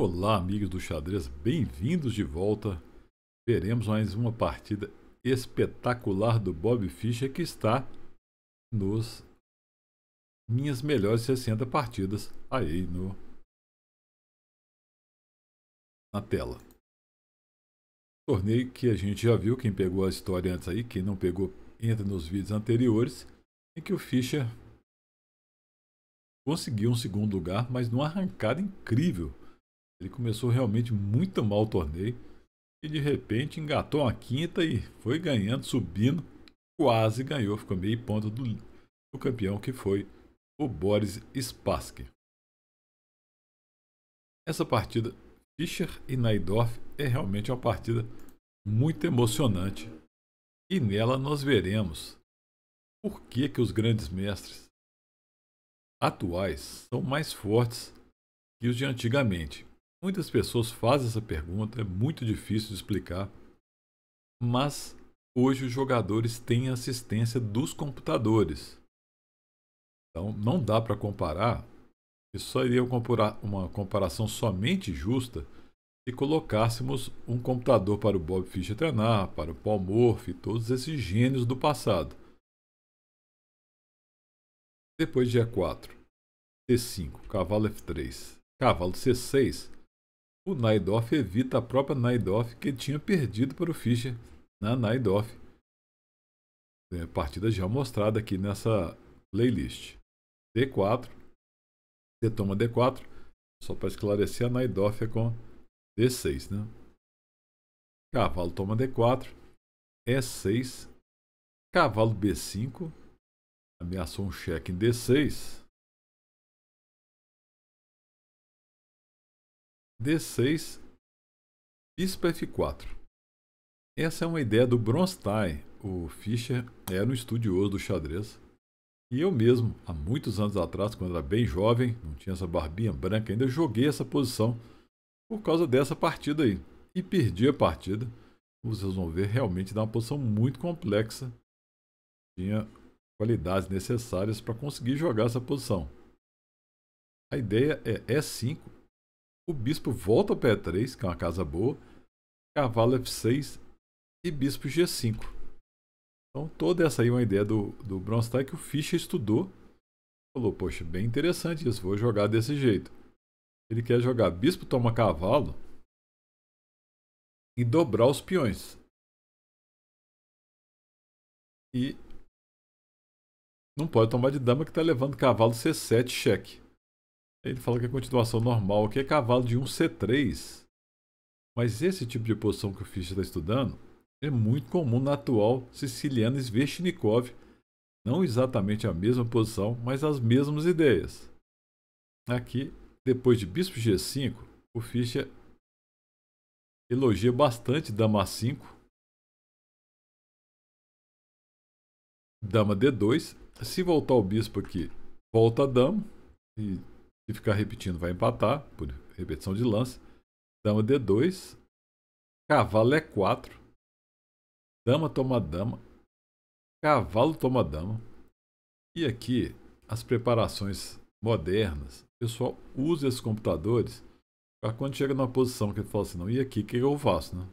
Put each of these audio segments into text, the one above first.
Olá, amigos do xadrez, bem-vindos de volta. Veremos mais uma partida espetacular do Bob Fischer que está nos minhas melhores 60 partidas aí no na tela. Torneio que a gente já viu, quem pegou a história antes aí, quem não pegou, entra nos vídeos anteriores, em que o Fischer conseguiu um segundo lugar, mas numa arrancada incrível ele começou realmente muito mal o torneio e de repente engatou uma quinta e foi ganhando, subindo, quase ganhou, ficou meio ponto do, do campeão que foi o Boris Spassky. Essa partida Fischer e Naidorf é realmente uma partida muito emocionante e nela nós veremos por que, que os grandes mestres atuais são mais fortes que os de antigamente. Muitas pessoas fazem essa pergunta, é muito difícil de explicar, mas hoje os jogadores têm assistência dos computadores. Então não dá para comparar, isso seria uma comparação somente justa se colocássemos um computador para o Bob Fischer treinar, para o Paul Morphy, todos esses gênios do passado. Depois de E4, C5, cavalo F3, cavalo C6, o Naidoff evita a própria Naidoff que tinha perdido para o Fischer na Naidoff. É, partida já mostrada aqui nessa playlist. D4, você toma D4, só para esclarecer, a Naidoff é com D6, né? Cavalo toma D4, E6, cavalo B5, ameaçou um cheque em D6, D6, bispo F4. Essa é uma ideia do Bronstein. O Fischer era um estudioso do xadrez. E eu mesmo, há muitos anos atrás, quando era bem jovem, não tinha essa barbinha branca ainda, joguei essa posição por causa dessa partida aí. E perdi a partida. Vocês vão ver, realmente dá uma posição muito complexa. Tinha qualidades necessárias para conseguir jogar essa posição. A ideia é E5 é o bispo volta para E3, que é uma casa boa. Cavalo F6 e bispo G5. Então toda essa aí é uma ideia do, do Bronstein que o Fischer estudou. Falou, poxa, bem interessante isso, vou jogar desse jeito. Ele quer jogar bispo toma cavalo e dobrar os peões. E não pode tomar de dama que está levando cavalo C7 cheque. Ele falou que a é continuação normal, que é cavalo de 1C3. Mas esse tipo de posição que o Fischer está estudando é muito comum na atual siciliana Sveshnikov. Não exatamente a mesma posição, mas as mesmas ideias. Aqui, depois de bispo G5, o Fischer elogia bastante dama A5, dama D2. Se voltar o bispo aqui, volta a dama e se ficar repetindo, vai empatar por repetição de lance Dama D2. Cavalo E4. Dama toma dama. Cavalo toma dama. E aqui, as preparações modernas. O pessoal usa esses computadores para quando chega numa posição que ele fala assim, não, e aqui, o que eu faço, né?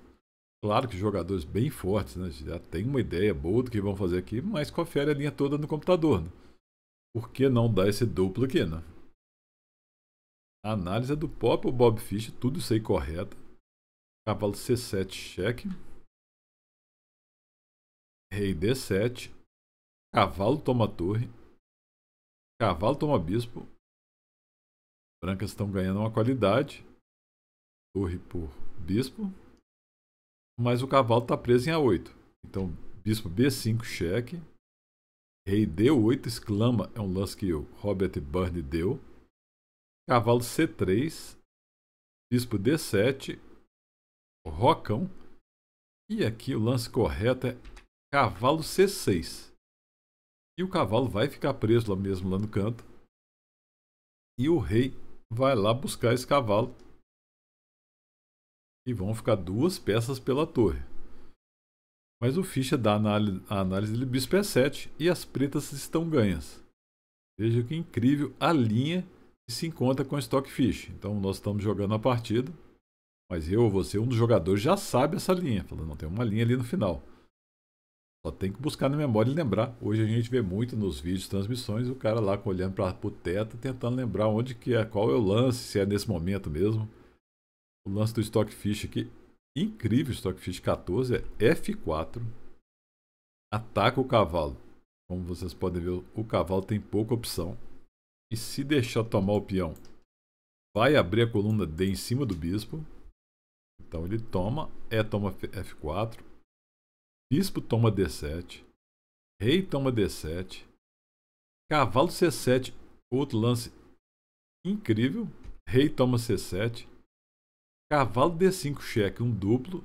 Claro que jogadores bem fortes né, já tem uma ideia boa do que vão fazer aqui, mas confere a linha toda no computador. Né? Por que não dar esse duplo aqui, né? análise é do do próprio Bob Fish, tudo isso aí correto. Cavalo C7, cheque. Rei D7. Cavalo toma torre. Cavalo toma bispo. brancas estão ganhando uma qualidade. Torre por bispo. Mas o cavalo está preso em A8. Então, bispo B5, cheque. Rei D8, exclama, é um lance que o Robert Byrne deu. Cavalo C3. Bispo D7. Rocão. E aqui o lance correto é cavalo C6. E o cavalo vai ficar preso lá mesmo, lá no canto. E o rei vai lá buscar esse cavalo. E vão ficar duas peças pela torre. Mas o ficha dá a análise do bispo é E7 e as pretas estão ganhas. Veja que incrível a linha se encontra com Stockfish. Então nós estamos jogando a partida, mas eu ou você, um dos jogadores, já sabe essa linha. Falando, não, tem uma linha ali no final. Só tem que buscar na memória e lembrar. Hoje a gente vê muito nos vídeos, transmissões, o cara lá olhando para o teto, tentando lembrar onde que é, qual é o lance, se é nesse momento mesmo. O lance do Stockfish aqui, incrível, Stockfish 14 é F4. Ataca o cavalo. Como vocês podem ver, o cavalo tem pouca opção. E se deixar tomar o peão, vai abrir a coluna D em cima do bispo. Então ele toma, E toma F4. Bispo toma D7. Rei toma D7. Cavalo C7. Outro lance incrível. Rei toma C7. Cavalo D5 cheque, um duplo.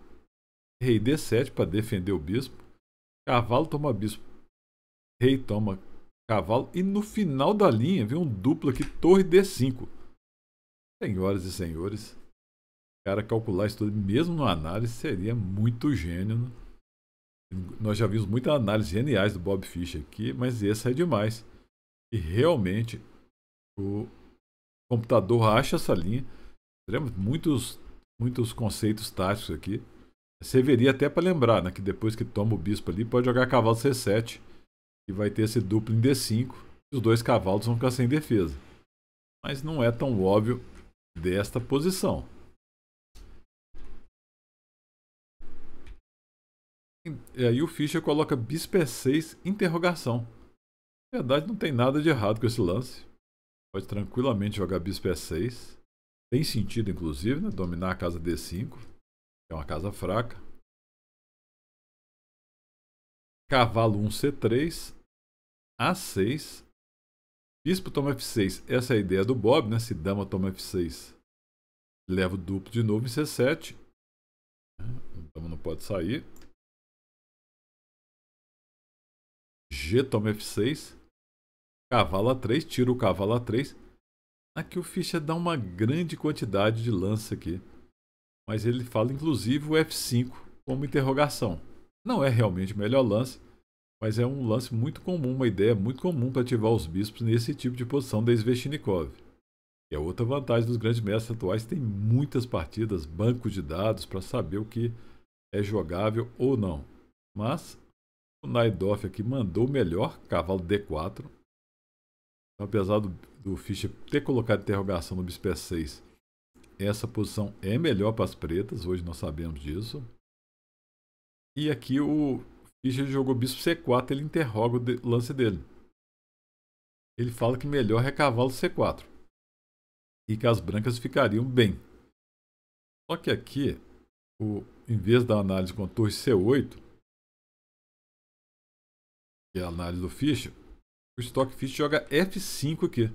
Rei D7 para defender o bispo. Cavalo toma bispo. Rei toma cavalo. E no final da linha vem um duplo aqui, torre D5. Senhoras e senhores, o cara calcular isso tudo, mesmo no análise, seria muito gênio. Né? Nós já vimos muitas análises geniais do Bob Fischer aqui, mas essa é demais. E realmente, o computador acha essa linha. Teremos muitos, muitos conceitos táticos aqui. veria até para lembrar né, que depois que toma o bispo ali, pode jogar cavalo C7 e vai ter esse duplo em D5. E os dois cavalos vão ficar sem defesa. Mas não é tão óbvio desta posição. E aí o Fischer coloca bispo E6 interrogação. Na verdade não tem nada de errado com esse lance. Pode tranquilamente jogar bispo E6. Tem sentido, inclusive, né? dominar a casa D5, que é uma casa fraca cavalo 1c3, a6, bispo toma f6. Essa é a ideia do Bob, né? Se dama toma f6, leva o duplo de novo em c7. Dama né? então, não pode sair. G toma f6, cavalo a3, tira o cavalo a3. Aqui o Fischer dá uma grande quantidade de lança aqui. Mas ele fala inclusive o f5 como interrogação. Não é realmente o melhor lance, mas é um lance muito comum, uma ideia muito comum para ativar os bispos nesse tipo de posição da Sveshnikov. E a outra vantagem dos grandes mestres atuais tem muitas partidas, banco de dados para saber o que é jogável ou não. Mas o Naidoff aqui mandou o melhor, cavalo D4. apesar do, do Fischer ter colocado interrogação no bispo 6 essa posição é melhor para as pretas, hoje nós sabemos disso. E aqui o Fischer jogou bispo C4, ele interroga o lance dele. Ele fala que melhor é cavalo C4. E que as brancas ficariam bem. Só que aqui, o, em vez da análise com a torre C8, que é a análise do Fischer, o Stockfish joga F5 aqui.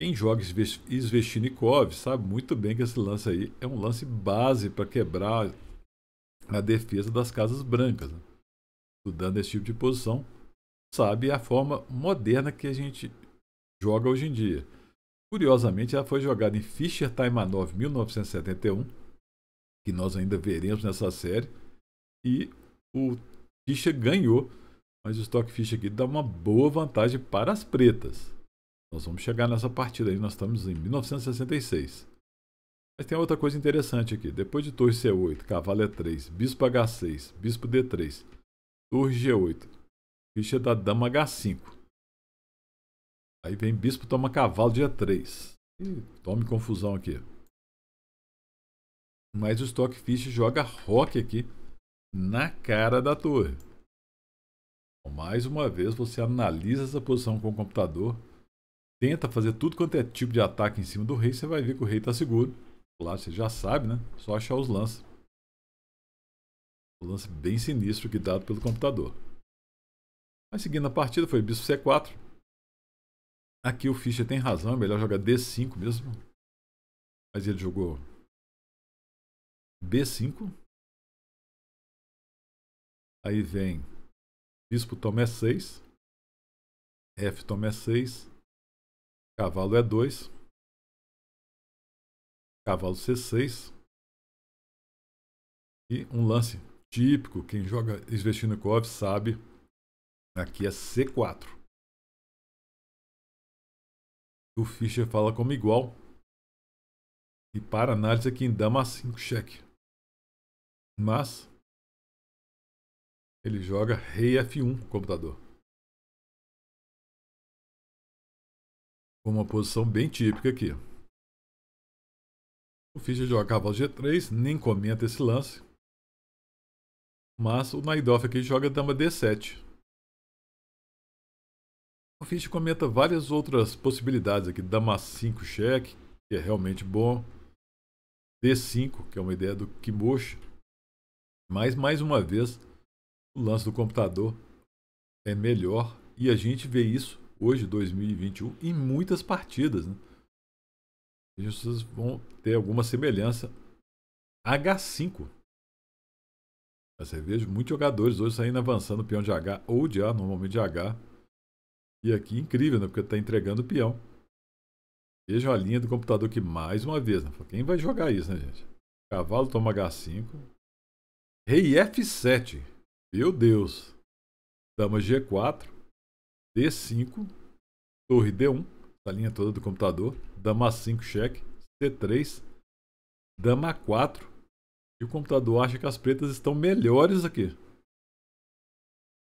Quem joga Sveshnikov sabe muito bem que esse lance aí é um lance base para quebrar na defesa das Casas Brancas. Né? Estudando esse tipo de posição, sabe é a forma moderna que a gente joga hoje em dia. Curiosamente, ela foi jogada em Fischer Taimanov 1971, que nós ainda veremos nessa série, e o Fischer ganhou, mas o Stockfish aqui dá uma boa vantagem para as pretas. Nós vamos chegar nessa partida aí, nós estamos em 1966. Mas tem outra coisa interessante aqui. Depois de torre C8, cavalo E3, é bispo H6, bispo D3, torre G8, ficha da dama H5. Aí vem bispo toma cavalo de E3. tome confusão aqui. Mas o Stockfish joga rock aqui na cara da torre. Então, mais uma vez, você analisa essa posição com o computador, tenta fazer tudo quanto é tipo de ataque em cima do rei, você vai ver que o rei está seguro lá, você já sabe, né? Só achar os lances. O lance bem sinistro que dado pelo computador. Mas seguindo a partida foi bispo C4. Aqui o Fischer tem razão, é melhor jogar D5 mesmo. Mas ele jogou B5. Aí vem bispo toma E6. F toma E6. Cavalo E2 cavalo C6. E um lance típico, quem joga Sveshnikov sabe, aqui é C4. O Fischer fala como igual. E para análise aqui em dama 5 cheque. Mas ele joga rei F1 no computador. Com uma posição bem típica aqui. O Fischer joga cavalo G3, nem comenta esse lance. Mas o Naidoff aqui joga dama D7. O Fischer comenta várias outras possibilidades aqui. Dama 5 cheque, que é realmente bom. D5, que é uma ideia do Kimoshi. Mas, mais uma vez, o lance do computador é melhor. E a gente vê isso hoje, 2021, em muitas partidas. Né? injustiças vão ter alguma semelhança. H5. Você vê muitos jogadores hoje saindo avançando peão de H ou de A, normalmente de H. E aqui incrível, né? Porque está entregando o peão. Vejam a linha do computador que mais uma vez, né? Quem vai jogar isso, né, gente? Cavalo toma H5. Rei F7. Meu Deus. Dama G4. D5. Torre D1 a linha toda do computador. Dama 5 cheque, C3, dama 4. E o computador acha que as pretas estão melhores aqui.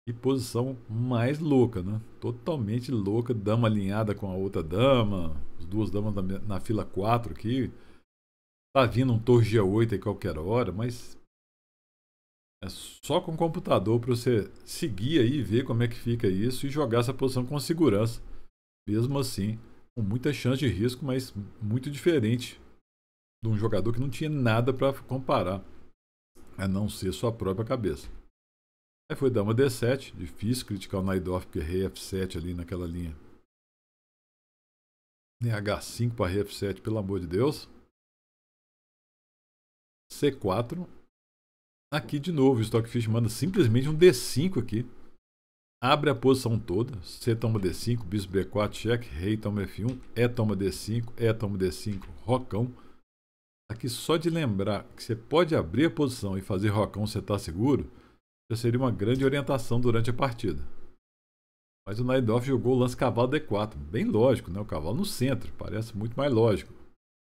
Que posição mais louca, né? Totalmente louca, dama alinhada com a outra dama, as duas damas na, fila 4 aqui. Tá vindo um torre G8 aí qualquer hora, mas é só com o computador para você seguir aí, ver como é que fica isso e jogar essa posição com segurança mesmo assim, com muita chance de risco, mas muito diferente de um jogador que não tinha nada para comparar, a não ser sua própria cabeça. Aí foi dama D7, difícil criticar o Naidoff, porque rei F7 ali naquela linha. Nem H5 para rei F7, pelo amor de Deus. C4. Aqui de novo, o Stockfish manda simplesmente um D5 aqui abre a posição toda, C toma D5, bispo B4, cheque, rei toma F1, E toma D5, E toma D5, rocão. Aqui só de lembrar que você pode abrir a posição e fazer rocão, você está seguro, já seria uma grande orientação durante a partida. Mas o Naidoff jogou o lance cavalo D4, bem lógico, né? o cavalo no centro, parece muito mais lógico.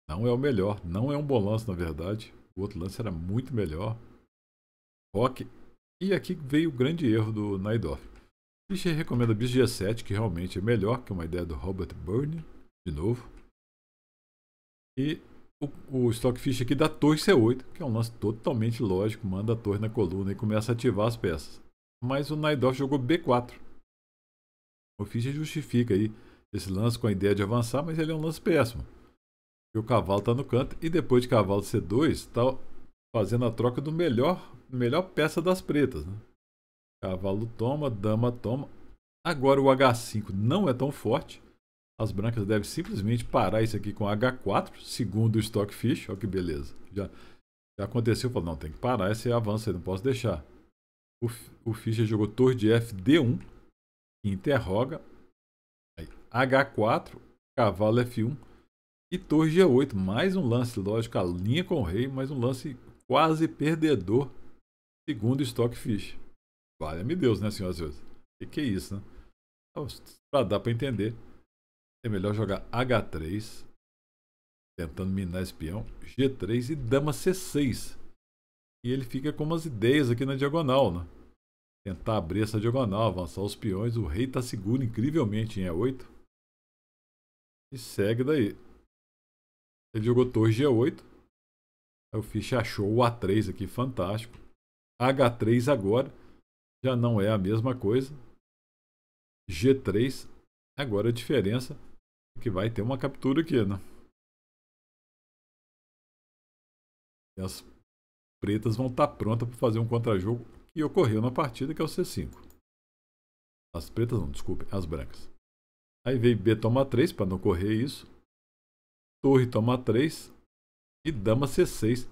Não é o melhor, não é um bom lance na verdade, o outro lance era muito melhor. Rock, e aqui veio o grande erro do Naidoff. Fischer recomenda bis g 7, que realmente é melhor, que é uma ideia do Robert Byrne, de novo. E o, o Stockfish aqui da torre C8, que é um lance totalmente lógico, manda a torre na coluna e começa a ativar as peças. Mas o Naidoff jogou B4. O Fischer justifica aí esse lance com a ideia de avançar, mas ele é um lance péssimo. E o cavalo está no canto, e depois de cavalo C2, está fazendo a troca do melhor, melhor peça das pretas. Né? Cavalo toma, dama toma. Agora o H5 não é tão forte. As brancas devem simplesmente parar isso aqui com H4, segundo o Stockfish. Olha que beleza. Já, já aconteceu, falou, não, tem que parar esse avanço aí, não posso deixar. O, o Fischer jogou torre de F D1, interroga. Aí, H4, cavalo F1 e torre G8. Mais um lance, lógico, a linha com o rei, mais um lance quase perdedor, segundo o Stockfish. Valha-me Deus, né, senhoras e senhores? O que, é isso, né? Pra dar pra entender, é melhor jogar H3, tentando minar espião, G3 e dama C6. E ele fica com umas ideias aqui na diagonal, né? Tentar abrir essa diagonal, avançar os peões. O rei tá seguro incrivelmente em E8. E segue daí. Ele jogou torre G8. Aí o Fischer achou o A3 aqui, fantástico. H3 agora já não é a mesma coisa. G3, agora a é diferença é que vai ter uma captura aqui, né? E as pretas vão estar tá prontas para fazer um contra-jogo que ocorreu na partida, que é o C5. As pretas não, desculpem, as brancas. Aí veio B toma 3 para não correr isso. Torre toma 3 e dama C6,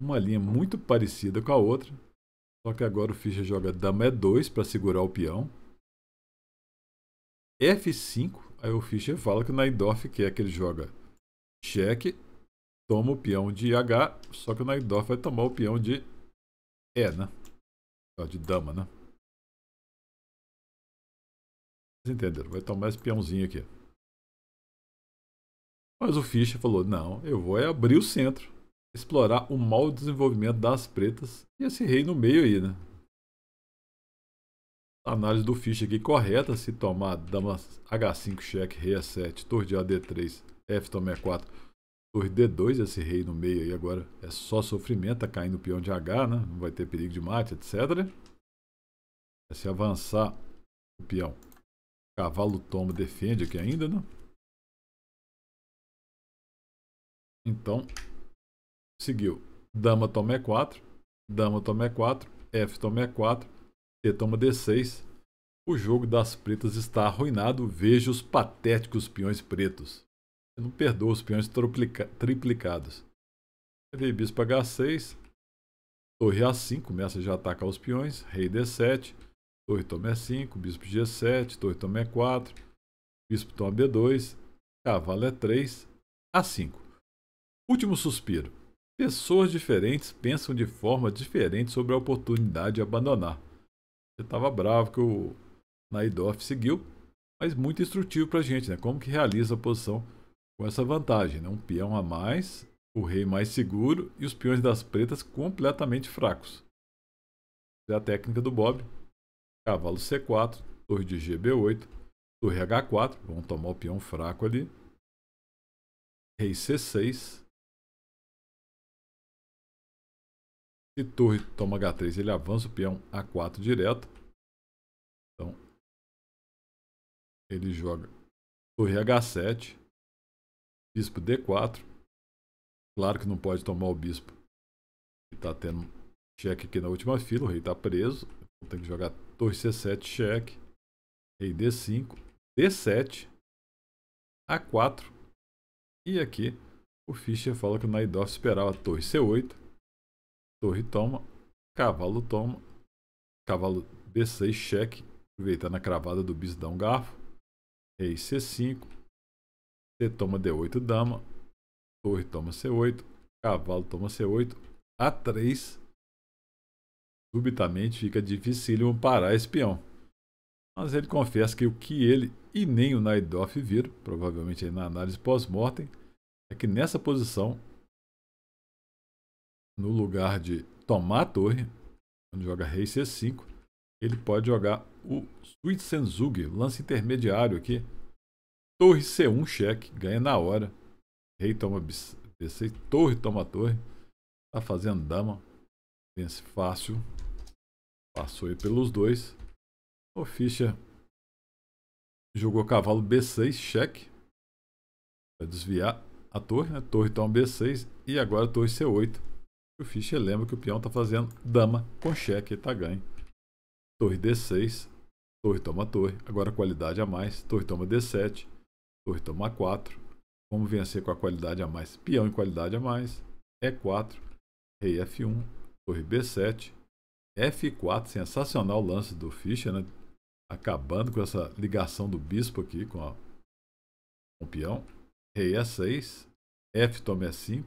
uma linha muito parecida com a outra. Só que agora o Fischer joga dama E2 para segurar o peão. F5, aí o Fischer fala que o Naidorf quer que ele joga cheque, toma o peão de H, só que o Naidorf vai tomar o peão de E, né? De dama, né? Vocês entenderam? Vai tomar esse peãozinho aqui. Mas o Fischer falou: não, eu vou é abrir o centro explorar o mau desenvolvimento das pretas e esse rei no meio aí, né? A análise do ficha aqui correta, se tomar dama H5, cheque, rei a 7 torre de AD3, F toma E4, torre D2, esse rei no meio aí agora é só sofrimento, tá caindo o peão de H, né? Não vai ter perigo de mate, etc. É se avançar o peão, cavalo toma, defende aqui ainda, né? Então, seguiu dama toma E4, é dama toma E4, é F toma é E4, c toma D6. O jogo das pretas está arruinado, veja os patéticos peões pretos. Eu não perdoa os peões triplica triplicados. Levei bispo H6, torre A5, começa já a atacar os peões, rei D7, torre toma E5, bispo G7, torre toma E4, bispo toma B2, cavalo E3, A5. Último suspiro. Pessoas diferentes pensam de forma diferente sobre a oportunidade de abandonar. Você estava bravo que o Naidoff seguiu, mas muito instrutivo para a gente, né? Como que realiza a posição com essa vantagem, né? Um peão a mais, o rei mais seguro e os peões das pretas completamente fracos. É a técnica do Bob. Cavalo C4, torre de GB8, torre H4, vamos tomar o peão fraco ali. Rei C6, Se torre toma H3, ele avança o peão A4 direto. Então, ele joga torre H7, bispo D4. Claro que não pode tomar o bispo. Está tendo cheque aqui na última fila, o rei está preso. Então tem que jogar torre C7, cheque. Rei D5, D7, A4. E aqui o Fischer fala que o Naidorf esperava torre C8 Torre toma. Cavalo toma. Cavalo D6, cheque. Aproveitando a cravada do bis um garfo. Rei C5. C toma D8, dama. Torre toma C8. Cavalo toma C8. A3. Subitamente fica dificílimo parar esse peão. Mas ele confessa que o que ele e nem o Naidoff viram, provavelmente na análise pós-mortem, é que nessa posição no lugar de tomar a torre, quando joga rei c5, ele pode jogar o Suitsenzugi, lance intermediário aqui. Torre c1 cheque, ganha na hora. Rei toma b6, torre toma torre. Tá fazendo dama. Vence fácil. Passou aí pelos dois. O Fischer jogou cavalo b6 cheque. Para desviar a torre, né? Torre toma b6 e agora torre c8 o Fischer lembra que o peão está fazendo dama com cheque e está ganho. Torre D6, torre toma torre, agora qualidade a mais, torre toma D7, torre toma 4. Vamos vencer com a qualidade a mais, peão em qualidade a mais, E4, rei F1, torre B7, F4, sensacional lance do Fischer, né? acabando com essa ligação do bispo aqui com, a, com o peão. Rei E6, F toma E5,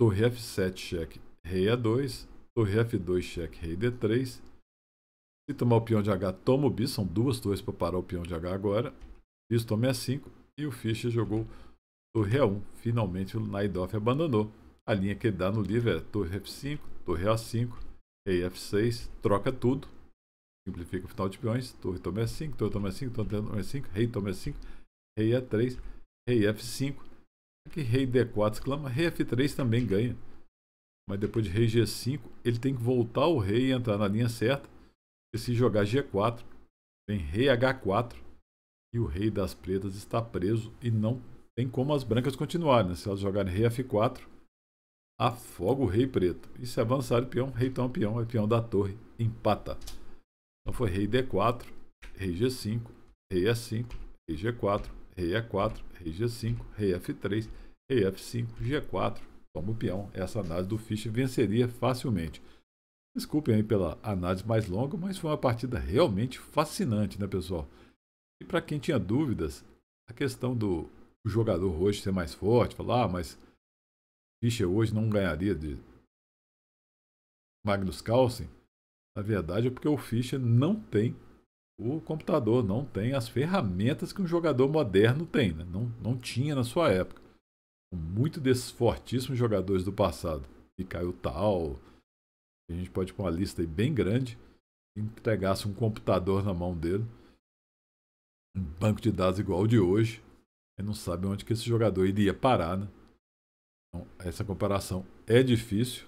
torre F7, cheque, rei A2, torre F2, cheque, rei D3. Se tomar o peão de H, toma o b, são duas torres para parar o peão de H agora. Bis toma E5 e o Fischer jogou torre A1. Finalmente o Naidoff abandonou. A linha que dá no livro é torre F5, torre A5, rei F6, troca tudo. Simplifica o final de peões, torre toma E5, torre toma E5, torre toma E5, rei toma E5, rei a 3 rei F5, que rei D4 exclama, rei F3 também ganha. Mas depois de rei G5, ele tem que voltar o rei e entrar na linha certa. E se jogar G4, vem rei H4 e o rei das pretas está preso e não tem como as brancas continuarem. Né? Se elas jogarem rei F4, afoga o rei preto. E se avançar o peão, rei toma peão, é peão da torre, empata. Então foi rei D4, rei G5, rei E5, rei G4, rei e 4 rei g5, rei f3, rei f5, g4, toma o peão. Essa análise do Fischer venceria facilmente. Desculpem aí pela análise mais longa, mas foi uma partida realmente fascinante, né, pessoal? E para quem tinha dúvidas, a questão do jogador hoje ser mais forte, falar, ah, mas Fischer hoje não ganharia de Magnus Carlsen, na verdade é porque o Fischer não tem o computador não tem as ferramentas que um jogador moderno tem, né? não, não tinha na sua época. Muito desses fortíssimos jogadores do passado, caiu Tal, a gente pode com uma lista bem grande, entregasse um computador na mão dele, um banco de dados igual ao de hoje, e não sabe onde que esse jogador iria parar, né? Então, essa comparação é difícil,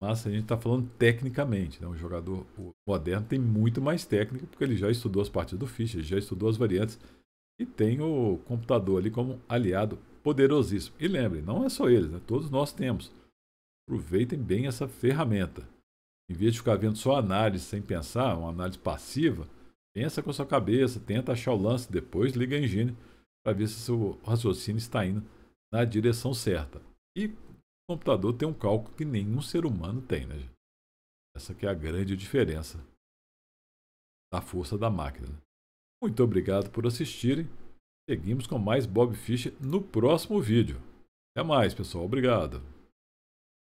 mas a gente está falando tecnicamente, né? O jogador moderno tem muito mais técnica, porque ele já estudou as partidas do Fischer, já estudou as variantes e tem o computador ali como aliado poderosíssimo. E lembre, não é só eles, né? todos nós temos. Aproveitem bem essa ferramenta. Em vez de ficar vendo só análise sem pensar, uma análise passiva, pensa com a sua cabeça, tenta achar o lance, depois liga a engine para ver se seu raciocínio está indo na direção certa. E computador tem um cálculo que nenhum ser humano tem, né? Essa que é a grande diferença da força da máquina. Né? Muito obrigado por assistirem. Seguimos com mais Bob Fischer no próximo vídeo. Até mais, pessoal. Obrigado.